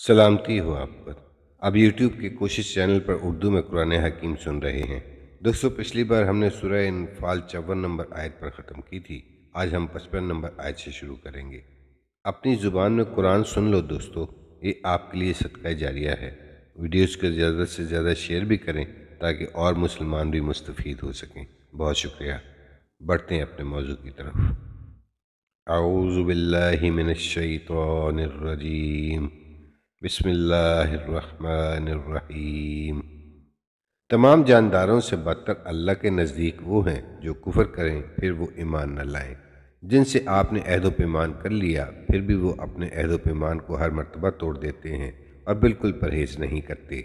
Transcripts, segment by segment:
सलामती हो आप पर अब यूट्यूब के कोशिश चैनल पर उर्दू में कुरान हकीम सुन रहे हैं दोस्तों पिछली बार हमने सुरह इनफाल चौवन नंबर आयत पर ख़त्म की थी आज हम पचपन नंबर आयत से शुरू करेंगे अपनी ज़ुबान में कुरान सुन लो दोस्तों ये आपके लिए सदका जारिया है वीडियोज़ को ज़्यादा से ज़्यादा शेयर भी करें ताकि और मुसलमान भी मुस्तफ़ हो सकें बहुत शुक्रिया बढ़ते हैं अपने मौजू की तरफ आउज़बिल्लिमिनशतरजीम बसमीम तमाम जानदारों से बदतर अल्लाह के नज़दीक वो हैं जो कुफर करें फिर वो ईमान न लाएं जिनसे आपने अहद पैमान कर लिया फिर भी वो अपने अहद पैमान को हर मरतबा तोड़ देते हैं और बिल्कुल परहेज़ नहीं करते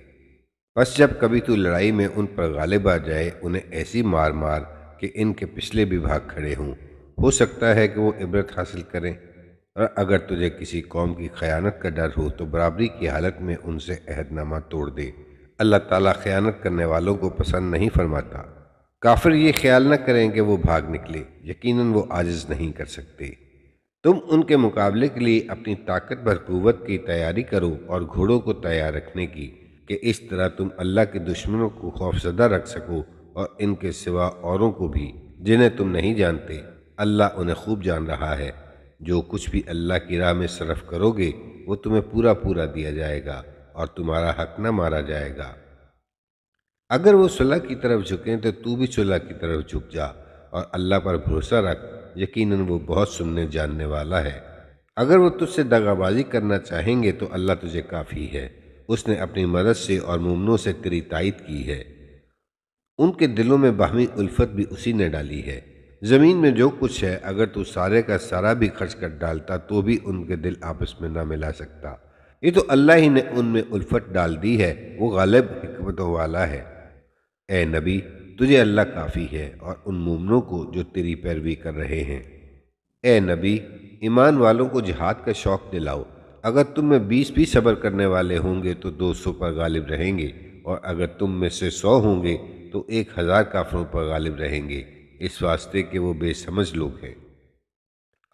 बस जब कभी तो लड़ाई में उन पर गालिब आ जाए उन्हें ऐसी मार मार कि इनके पिछले भी भाग खड़े हों हो सकता है कि वो इबरत हासिल करें और अगर तुझे किसी कौम की ख़यानत का डर हो तो बराबरी की हालत में उनसे अहदनामा तोड़ दे अल्लाह ताला ख़यानत करने वालों को पसंद नहीं फरमाता काफिर ये ख्याल न करें कि वो भाग निकले यकीनन वो आजिज़ नहीं कर सकते तुम उनके मुकाबले के लिए अपनी ताकत भर की तैयारी करो और घोड़ों को तैयार रखने की कि इस तरह तुम अल्लाह के दुश्मनों को खौफजदा रख सको और इनके सिवा औरों को भी जिन्हें तुम नहीं जानते अल्लाह उन्हें खूब जान रहा है जो कुछ भी अल्लाह की राह में सरफ करोगे वो तुम्हें पूरा पूरा दिया जाएगा और तुम्हारा हक न मारा जाएगा अगर वो सुलह की तरफ झुकें तो तू भी सुलह की तरफ झुक जा और अल्लाह पर भरोसा रख यकीनन वो बहुत सुनने जानने वाला है अगर वो तुझसे दगाबाजी करना चाहेंगे तो अल्लाह तुझे काफ़ी है उसने अपनी मदद से और मुमनों से तेरी तायद की है उनके दिलों में बाहमी उल्फत भी उसी ने डाली है ज़मीन में जो कुछ है अगर तू सारे का सारा भी खर्च कर डालता तो भी उनके दिल आपस में ना मिला सकता ये तो अल्लाह ही ने उनमें उल्फत डाल दी है वो गालिब हमतों वाला है ए नबी तुझे अल्लाह काफ़ी है और उन मुमनों को जो तेरी पैरवी कर रहे हैं ए नबी ईमान वालों को जिहाद का शौक़ दिलाओ अगर तुम में बीस भी सब्र करने वाले होंगे तो दो सौ पर गालिब रहेंगे और अगर तुम में से सौ होंगे तो एक हज़ार काफरों पर गालिब रहेंगे इस वास्ते कि वो बेसमझ लोग हैं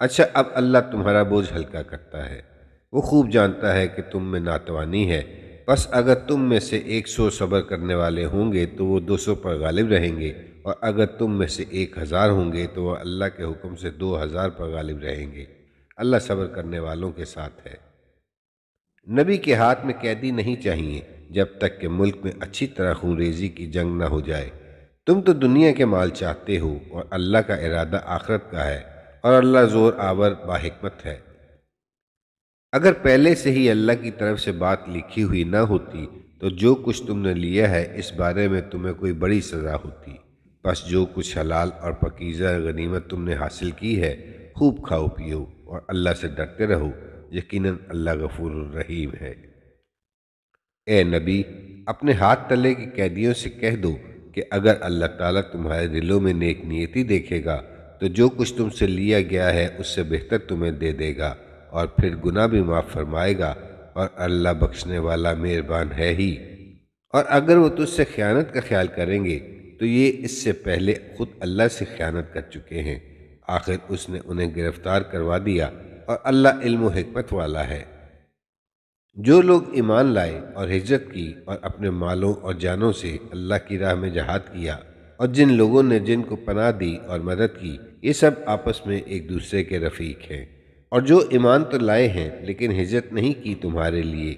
अच्छा अब अल्लाह तुम्हारा बोझ हल्का करता है वो खूब जानता है कि तुम में नातवानी है बस अगर तुम में से एक सौ सब्र करने वाले होंगे तो वो दो सौ पर गालिब रहेंगे और अगर तुम में से एक हज़ार होंगे तो वह अल्लाह के हुक्म से दो हज़ार पर गालिब रहेंगे अल्लाह सब्र करने वालों के साथ है नबी के हाथ में कैदी नहीं चाहिए जब तक कि मुल्क में अच्छी तरह खूनरेजी की जंग ना हो जाए तुम तो दुनिया के माल चाहते हो और अल्लाह का इरादा आखरत का है और अल्लाह ज़ोर आवर बाहिकमत है अगर पहले से ही अल्लाह की तरफ से बात लिखी हुई ना होती तो जो कुछ तुमने लिया है इस बारे में तुम्हें कोई बड़ी सज़ा होती बस जो कुछ हलाल और पकीज़ा गनीमत तुमने हासिल की है खूब खाओ पियो और अल्लाह से डरते रहो यकीनन अल्लाह गफूर रहीम है ए नबी अपने हाथ तले के कैदियों से कह दो कि अगर अल्लाह ताला तुम्हारे दिलों में नेक नियति देखेगा तो जो कुछ तुमसे लिया गया है उससे बेहतर तुम्हें दे देगा और फिर गुना भी माफ़ फरमाएगा और अल्लाह बख्शने वाला मेहरबान है ही और अगर वो तुझसे ख़यानत का ख्याल करेंगे तो ये इससे पहले खुद अल्लाह से ख़यानत कर चुके हैं आखिर उसने उन्हें गिरफ़्तार करवा दिया और अल्लाह इल्म हमत वाला है जो लोग ईमान लाए और हिजरत की और अपने मालों और जानों से अल्लाह की राह में जहाद किया और जिन लोगों ने जिनको पनाह दी और मदद की ये सब आपस में एक दूसरे के रफ़ीक हैं और जो ईमान तो लाए हैं लेकिन हिजरत नहीं की तुम्हारे लिए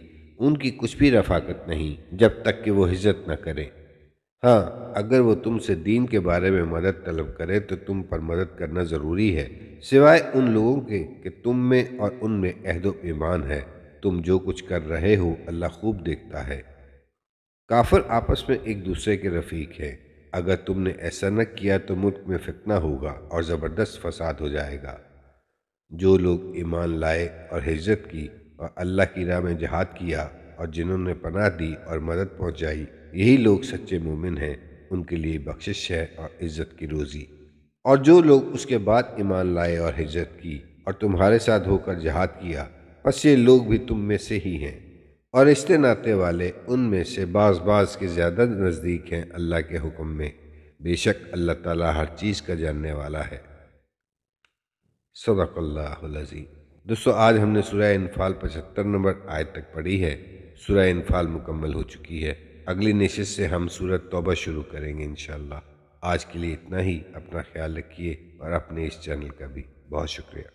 उनकी कुछ भी रफाकत नहीं जब तक कि वो हिजरत न करें हाँ अगर वो तुमसे दीन के बारे में मदद तलब करे तो तुम पर मदद करना ज़रूरी है सिवाय उन लोगों के कि तुम में और उनमें अहदो ईमान है तुम जो कुछ कर रहे हो अल्लाह खूब देखता है काफर आपस में एक दूसरे के रफ़ीक हैं अगर तुमने ऐसा न किया तो मुल्क में फितना होगा और ज़बरदस्त फसाद हो जाएगा जो लोग ईमान लाए और हिजरत की और अल्लाह की राह में जहाद किया और जिन्होंने पनाह दी और मदद पहुंचाई यही लोग सच्चे मोमिन हैं उनके लिए बख्शिश है और इज़्ज़त की रोज़ी और जो लोग उसके बाद ईमान लाए और हिजरत की और तुम्हारे साथ होकर जहाद किया बस ये लोग भी तुम में से ही हैं और रिश्ते नाते वाले उनमें से बाज बाज के ज़्यादा नज़दीक हैं अल्लाह के हुक्म में बेशक अल्लाह ताला हर चीज़ का जानने वाला है सदक़ल्लाजी दोस्तों आज हमने सुरह इनफाल पचहत्तर नंबर आयत तक पढ़ी है सुरह इनफाल मुकम्मल हो चुकी है अगली नशत से हम सूरत तौबा शुरू करेंगे इन आज के लिए इतना ही अपना ख्याल रखिए और अपने इस चैनल का भी बहुत शुक्रिया